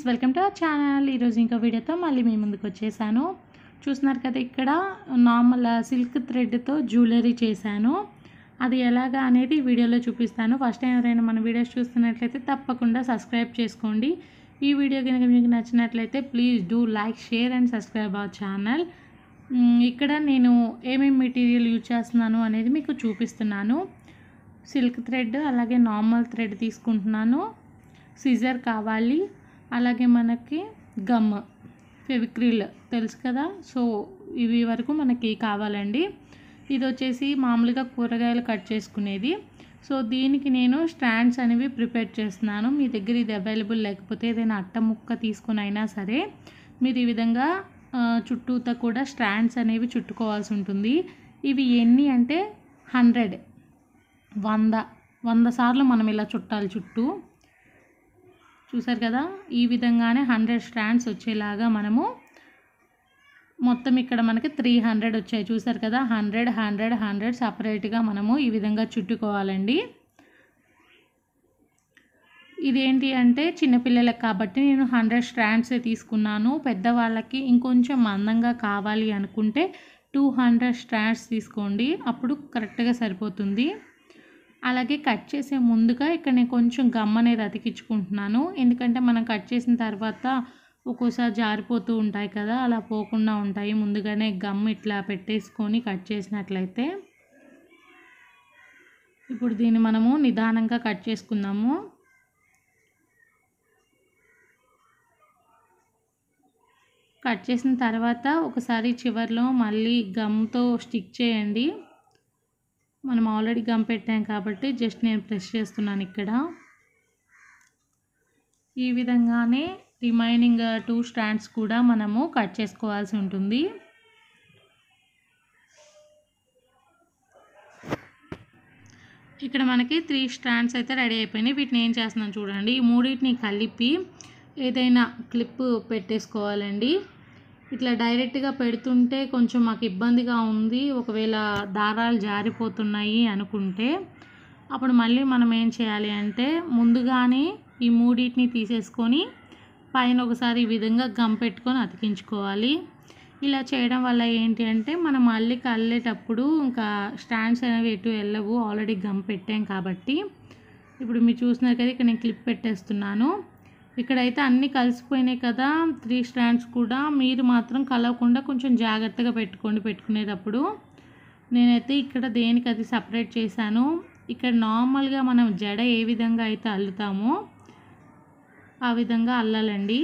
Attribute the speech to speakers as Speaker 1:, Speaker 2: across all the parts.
Speaker 1: friends welcome to our channel ఈరోజు ఇంకో వీడియోతో మళ్ళీ మీ ముందుకు వచ్చేసాను చూస్తున్నారు కదా ఇక్కడ నార్మల్ సిల్క్ థ్రెడ్తో జ్యువెలరీ చేశాను అది ఎలాగా అనేది వీడియోలో చూపిస్తాను ఫస్ట్ టైం ఎవరైనా మన వీడియోస్ చూస్తున్నట్లయితే తప్పకుండా సబ్స్క్రైబ్ చేసుకోండి ఈ వీడియో కనుక మీకు నచ్చినట్లయితే please do like share and subscribe our channel ఇక్కడ నేను ఏమేమి మెటీరియల్ యూజ్ చేస్తున్నాను అనేది మీకు చూపిస్తున్నాను సిల్క్ థ్రెడ్ అలాగే నార్మల్ థ్రెడ్ తీసుకుంటున్నాను సిజర్ కావాలి అలాగే మనకి గమ్ ఫెవిక్రిల్ తెలుసు కదా సో ఇవి వరకు మనకి కావాలండి ఇది వచ్చేసి మామూలుగా కూరగాయలు కట్ చేసుకునేది సో దీనికి నేను స్టాండ్స్ అనేవి ప్రిపేర్ చేస్తున్నాను మీ దగ్గర ఇది అవైలబుల్ లేకపోతే ఏదైనా అట్ట ముక్క తీసుకుని అయినా సరే మీరు ఈ విధంగా చుట్టూతో కూడా స్టాండ్స్ అనేవి చుట్టుకోవాల్సి ఉంటుంది ఇవి ఎన్ని అంటే హండ్రెడ్ వంద వంద సార్లు మనం ఇలా చుట్టాలి చుట్టూ చూసారు కదా ఈ విధంగానే హండ్రెడ్ స్ట్రాండ్స్ వచ్చేలాగా మనము మొత్తం ఇక్కడ మనకి త్రీ హండ్రెడ్ వచ్చాయి చూసారు కదా హండ్రెడ్ హండ్రెడ్ హండ్రెడ్ సపరేట్గా మనము ఈ విధంగా చుట్టుకోవాలండి ఇదేంటి అంటే చిన్నపిల్లలకు కాబట్టి నేను హండ్రెడ్ స్ట్రాండ్సే తీసుకున్నాను పెద్దవాళ్ళకి ఇంకొంచెం అందంగా కావాలి అనుకుంటే టూ హండ్రెడ్ స్ట్రాండ్స్ తీసుకోండి అప్పుడు కరెక్ట్గా సరిపోతుంది అలాగే కట్ చేసే ముందుగా ఇక్కడ నేను కొంచెం గమ్ అనేది అతికించుకుంటున్నాను ఎందుకంటే మనం కట్ చేసిన తర్వాత ఒక్కోసారి జారిపోతూ ఉంటాయి కదా అలా పోకుండా ఉంటాయి ముందుగానే గమ్ ఇట్లా పెట్టేసుకొని కట్ చేసినట్లయితే ఇప్పుడు దీన్ని మనము నిదానంగా కట్ చేసుకుందాము కట్ చేసిన తర్వాత ఒకసారి చివరిలో మళ్ళీ గమ్తో స్టిక్ చేయండి మనం ఆల్రెడీ గమ్ పెట్టాం కాబట్టి జస్ట్ నేను ప్రెస్ చేస్తున్నాను ఇక్కడ ఈ విధంగానే రిమైనింగ్ టూ స్టాండ్స్ కూడా మనము కట్ చేసుకోవాల్సి ఉంటుంది ఇక్కడ మనకి త్రీ స్టాండ్స్ అయితే రెడీ అయిపోయినాయి వీటిని ఏం చేస్తున్నాను చూడండి ఈ మూడింటిని కలిపి ఏదైనా క్లిప్ పెట్టేసుకోవాలండి ఇట్లా డైరెక్ట్గా పెడుతుంటే కొంచెం మాకు ఇబ్బందిగా ఉంది ఒకవేళ దారాలు జారిపోతున్నాయి అనుకుంటే అప్పుడు మళ్ళీ మనం ఏం చేయాలి అంటే ముందుగానే ఈ మూడింటిని తీసేసుకొని పైన ఒకసారి ఈ విధంగా గమ్ పెట్టుకొని అతికించుకోవాలి ఇలా చేయడం వల్ల ఏంటి అంటే మనం మళ్ళీ కళ్ళేటప్పుడు ఇంకా స్టాండ్స్ అనేవి ఎటు వెళ్ళవు ఆల్రెడీ గమ్ పెట్టాం కాబట్టి ఇప్పుడు మీరు చూసినారు కదా ఇక్కడ నేను క్లిప్ పెట్టేస్తున్నాను ఇక్కడైతే అన్నీ కలిసిపోయినాయి కదా త్రీ స్ట్రాండ్స్ కూడా మీరు మాత్రం కలవకుండా కొంచెం జాగ్రత్తగా పెట్టుకోండి పెట్టుకునేటప్పుడు నేనైతే ఇక్కడ దేనికి అది సపరేట్ చేశాను ఇక్కడ నార్మల్గా మనం జడ ఏ విధంగా అయితే అల్లుతామో ఆ విధంగా అల్లాలండి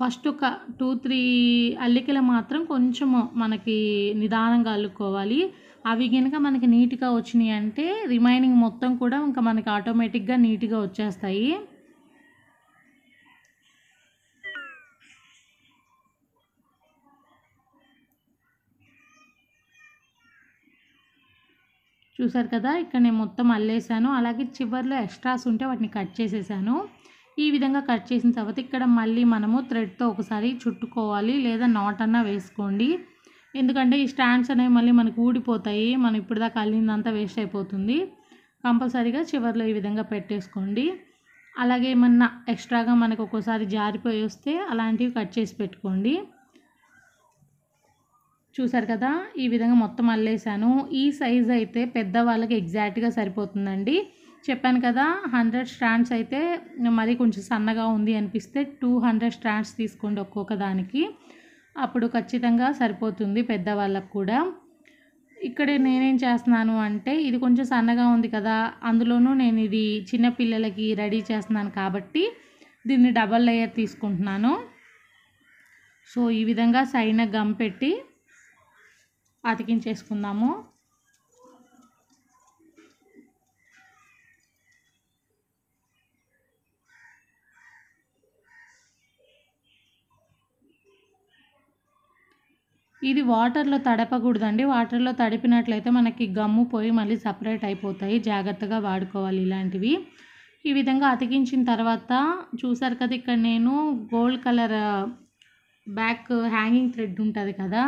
Speaker 1: ఫస్ట్ ఒక టూ త్రీ అల్లికలు మాత్రం కొంచెము మనకి నిదానంగా అల్లుకోవాలి అవి కనుక మనకి నీట్గా వచ్చినాయి అంటే రిమైనింగ్ మొత్తం కూడా ఇంకా మనకి ఆటోమేటిక్గా నీట్గా వచ్చేస్తాయి చూసారు కదా ఇక్కడ నేను మొత్తం అల్లేసాను అలాగే చివరిలో ఎక్స్ట్రాస్ ఉంటే వాటిని కట్ చేసేసాను ఈ విధంగా కట్ చేసిన తర్వాత ఇక్కడ మళ్ళీ మనము థ్రెడ్తో ఒకసారి చుట్టుకోవాలి లేదా నాట్ అన్నా వేసుకోండి ఎందుకంటే ఈ స్టాండ్స్ అనేవి మళ్ళీ మనకు ఊడిపోతాయి మనం ఇప్పటిదాకా అల్లిందంతా వేస్ట్ అయిపోతుంది కంపల్సరీగా చివరిలో ఈ విధంగా పెట్టేసుకోండి అలాగే ఏమన్నా ఎక్స్ట్రాగా మనకు ఒక్కోసారి జారిపోయి వస్తే అలాంటివి కట్ చేసి పెట్టుకోండి చూసారు కదా ఈ విధంగా మొత్తం అల్లేసాను ఈ సైజ్ అయితే పెద్దవాళ్ళకి ఎగ్జాక్ట్గా సరిపోతుందండి చెప్పాను కదా హండ్రెడ్ స్టాండ్స్ అయితే మరీ కొంచెం సన్నగా ఉంది అనిపిస్తే టూ హండ్రెడ్ స్టాండ్స్ తీసుకోండి ఒక్కొక్క దానికి అప్పుడు ఖచ్చితంగా సరిపోతుంది పెద్దవాళ్ళకు కూడా ఇక్కడ నేనేం చేస్తున్నాను అంటే ఇది కొంచెం సన్నగా ఉంది కదా అందులోనూ నేను ఇది చిన్నపిల్లలకి రెడీ చేస్తున్నాను కాబట్టి దీన్ని డబల్ లేయర్ తీసుకుంటున్నాను సో ఈ విధంగా సైన గమ్ పెట్టి అతికించేసుకుందాము ఇది వాటర్లో తడపకూడదండి వాటర్లో తడిపినట్లయితే మనకి గమ్ము పోయి మళ్ళీ సపరేట్ అయిపోతాయి జాగ్రత్తగా వాడుకోవాలి ఇలాంటివి ఈ విధంగా అతికించిన తర్వాత చూసారు కదా ఇక్కడ నేను gold colour back hanging thread ఉంటుంది కదా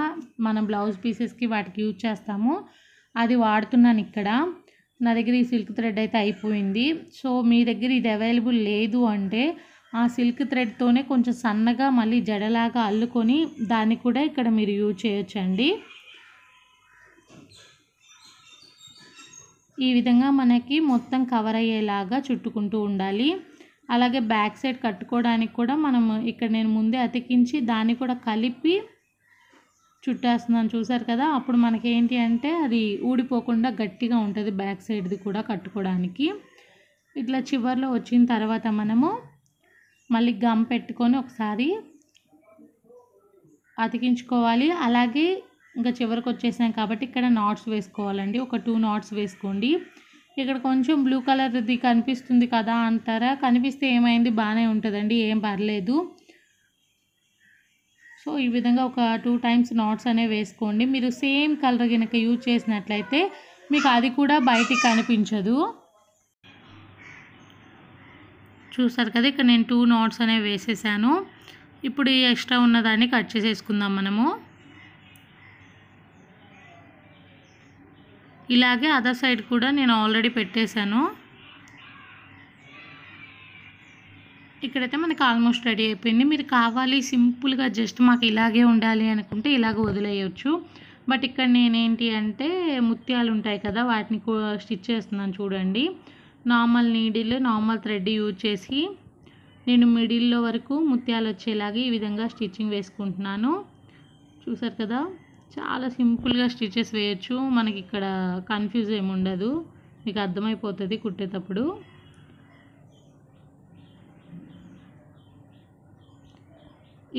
Speaker 1: మనం బ్లౌజ్ పీసెస్కి వాటికి యూజ్ చేస్తాము అది వాడుతున్నాను ఇక్కడ నా దగ్గర ఈ సిల్క్ థ్రెడ్ అయితే అయిపోయింది సో మీ దగ్గర ఇది అవైలబుల్ లేదు అంటే ఆ సిల్క్ థ్రెడ్తోనే కొంచెం సన్నగా మళ్ళీ జడలాగా అల్లుకొని దాన్ని కూడా ఇక్కడ మీరు యూజ్ చేయొచ్చండి ఈ విధంగా మనకి మొత్తం కవర్ అయ్యేలాగా చుట్టుకుంటూ ఉండాలి అలాగే బ్యాక్ సైడ్ కట్టుకోవడానికి కూడా మనము ఇక్కడ నేను ముందే అతికించి దాన్ని కూడా కలిపి చుట్టేస్తున్నాను చూసారు కదా అప్పుడు మనకి ఏంటి అంటే అది ఊడిపోకుండా గట్టిగా ఉంటుంది బ్యాక్ సైడ్ది కూడా కట్టుకోవడానికి ఇట్లా చివరిలో వచ్చిన తర్వాత మనము మళ్ళీ గమ్ పెట్టుకొని ఒకసారి అతికించుకోవాలి అలాగే ఇంకా చివరికి వచ్చేసాం కాబట్టి ఇక్కడ నాట్స్ వేసుకోవాలండి ఒక టూ నాట్స్ వేసుకోండి ఇక్కడ కొంచెం బ్లూ కలర్ది కనిపిస్తుంది కదా అంటారా కనిపిస్తే ఏమైంది బాగానే ఉంటుందండి ఏం పర్లేదు సో ఈ విధంగా ఒక టూ టైమ్స్ నాట్స్ అనేవి వేసుకోండి మీరు సేమ్ కలర్ కనుక యూజ్ చేసినట్లయితే మీకు అది కూడా బయటికి కనిపించదు చూసారు కదా ఇక్కడ నేను టూ నాట్స్ అనేవి వేసేసాను ఇప్పుడు ఈ ఎక్స్ట్రా ఉన్నదాన్ని కట్ చేసేసుకుందాం మనము ఇలాగే అదర్ సైడ్ కూడా నేను ఆల్రెడీ పెట్టేశాను ఇక్కడైతే మనకి ఆల్మోస్ట్ రెడీ అయిపోయింది మీరు కావాలి సింపుల్గా జస్ట్ మాకు ఇలాగే ఉండాలి అనుకుంటే ఇలాగ వదిలేయచ్చు బట్ ఇక్కడ నేనేంటి అంటే ముత్యాలు ఉంటాయి కదా వాటిని స్టిచ్ చేస్తున్నాను చూడండి normal needle normal thread use చేసి నేను మిడిల్లో వరకు ముత్యాలు వచ్చేలాగా ఈ విధంగా స్టిచ్చింగ్ వేసుకుంటున్నాను చూసారు కదా చాలా సింపుల్గా స్టిచెస్ వేయచ్చు మనకి ఇక్కడ కన్ఫ్యూజ్ ఏమి ఉండదు మీకు అర్థమైపోతుంది కుట్టేటప్పుడు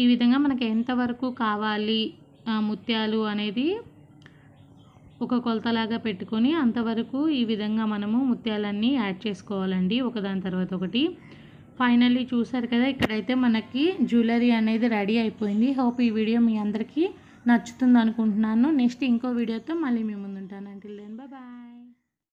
Speaker 1: ఈ విధంగా మనకి ఎంతవరకు కావాలి ముత్యాలు అనేది ఒక కొలతలాగా పెట్టుకొని అంతవరకు ఈ విధంగా మనము ముత్యాలన్నీ యాడ్ చేసుకోవాలండి ఒకదాని తర్వాత ఒకటి ఫైనల్లీ చూసారు కదా ఇక్కడైతే మనకి జ్యువెలరీ అనేది రెడీ అయిపోయింది హోప్ ఈ వీడియో మీ అందరికీ నచ్చుతుంది అనుకుంటున్నాను నెక్స్ట్ ఇంకో వీడియోతో మళ్ళీ మీ ముందుంటాను అంటే బాయ్